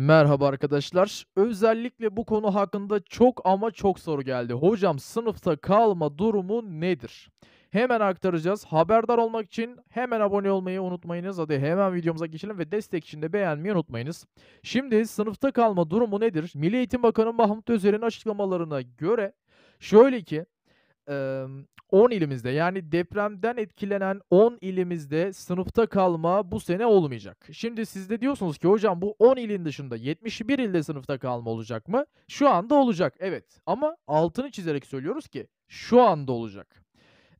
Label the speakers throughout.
Speaker 1: Merhaba arkadaşlar. Özellikle bu konu hakkında çok ama çok soru geldi. Hocam sınıfta kalma durumu nedir? Hemen aktaracağız. Haberdar olmak için hemen abone olmayı unutmayınız. Hadi hemen videomuza geçelim ve destek için de beğenmeyi unutmayınız. Şimdi sınıfta kalma durumu nedir? Milli Eğitim Bakanı Mahmut Özer'in açıklamalarına göre şöyle ki 10 ilimizde yani depremden etkilenen 10 ilimizde sınıfta kalma bu sene olmayacak. Şimdi siz de diyorsunuz ki hocam bu 10 ilin dışında 71 ilde sınıfta kalma olacak mı? Şu anda olacak evet ama altını çizerek söylüyoruz ki şu anda olacak.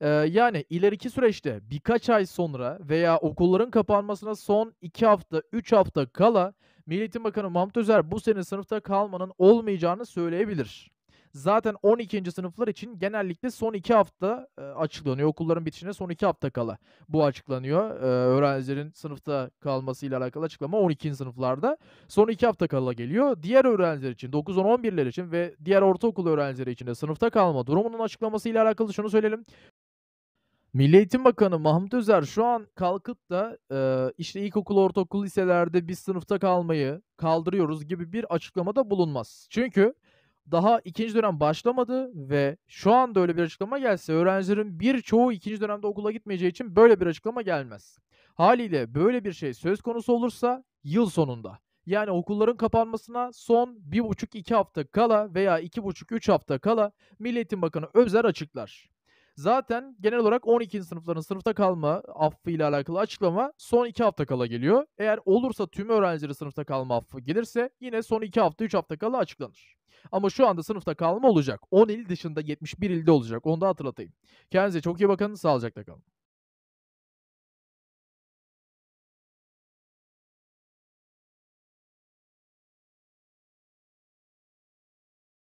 Speaker 1: Ee, yani ileriki süreçte birkaç ay sonra veya okulların kapanmasına son 2 hafta 3 hafta kala Milli Eğitim Bakanı Mahmut Özer bu sene sınıfta kalmanın olmayacağını söyleyebilir zaten 12. sınıflar için genellikle son 2 hafta e, açıklanıyor. Okulların bitişine son 2 hafta kala bu açıklanıyor. E, öğrencilerin sınıfta kalmasıyla alakalı açıklama 12. sınıflarda son 2 hafta kala geliyor. Diğer öğrenciler için 9 10 11'ler için ve diğer ortaokul öğrencileri için de sınıfta kalma durumunun açıklamasıyla alakalı şunu söyleyelim. Milli Eğitim Bakanı Mahmut Özer şu an kalkıp da e, işte ilkokul, ortaokul liselerde bir sınıfta kalmayı kaldırıyoruz gibi bir açıklamada bulunmaz. Çünkü daha ikinci dönem başlamadı ve şu anda öyle bir açıklama gelse öğrencilerin birçoğu ikinci dönemde okula gitmeyeceği için böyle bir açıklama gelmez. Haliyle böyle bir şey söz konusu olursa yıl sonunda yani okulların kapanmasına son 1,5-2 hafta kala veya 2,5-3 hafta kala Milli Eğitim Bakanı Özer açıklar. Zaten genel olarak 12. sınıfların sınıfta kalma affı ile alakalı açıklama son 2 hafta kala geliyor. Eğer olursa tüm öğrencileri sınıfta kalma affı gelirse yine son 2 hafta 3 hafta kala açıklanır. Ama şu anda sınıfta kalma olacak. 10 il dışında 71 ilde olacak. Onu da hatırlatayım. Kendinize çok iyi bakın. Sağlıcakla kalın.